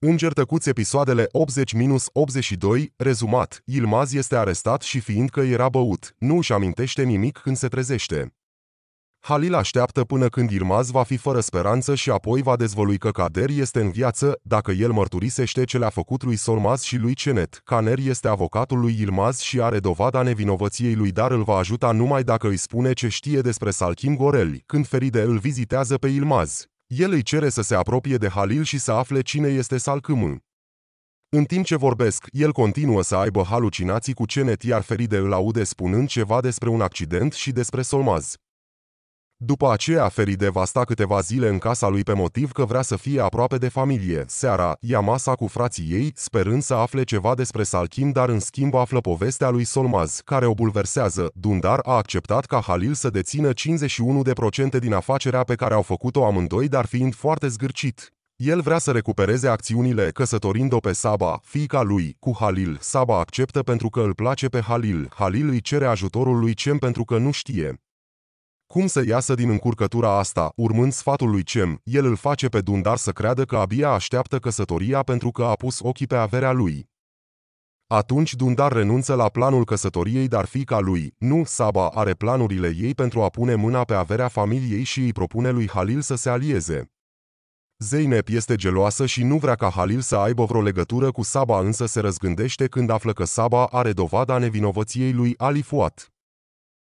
Înger tăcuț episoadele 80-82, rezumat, Ilmaz este arestat și fiindcă era băut, nu își amintește nimic când se trezește. Halil așteaptă până când Ilmaz va fi fără speranță și apoi va dezvălui că Kader este în viață, dacă el mărturisește ce le-a făcut lui Solmaz și lui Cenet. Caner este avocatul lui Ilmaz și are dovada nevinovăției lui, dar îl va ajuta numai dacă îi spune ce știe despre Salchim Gorel, când Feride îl vizitează pe Ilmaz el îi cere să se apropie de Halil și să afle cine este Salcâm. În timp ce vorbesc, el continuă să aibă halucinații cu ce Netiar de îl aude spunând ceva despre un accident și despre Solmaz. După aceea, Feri sta câteva zile în casa lui pe motiv că vrea să fie aproape de familie. Seara, ia masa cu frații ei, sperând să afle ceva despre Salchim, dar în schimb află povestea lui Solmaz, care o bulversează. Dundar a acceptat ca Halil să dețină 51% din afacerea pe care au făcut-o amândoi, dar fiind foarte zgârcit. El vrea să recupereze acțiunile căsătorind-o pe Saba, fiica lui, cu Halil. Saba acceptă pentru că îl place pe Halil. Halil îi cere ajutorul lui Cem pentru că nu știe. Cum să iasă din încurcătura asta? Urmând sfatul lui Cem, el îl face pe Dundar să creadă că abia așteaptă căsătoria pentru că a pus ochii pe averea lui. Atunci Dundar renunță la planul căsătoriei, dar fica lui, nu, Saba, are planurile ei pentru a pune mâna pe averea familiei și îi propune lui Halil să se alieze. Zeynep este geloasă și nu vrea ca Halil să aibă vreo legătură cu Saba, însă se răzgândește când află că Saba are dovada nevinovăției lui Ali Fuat.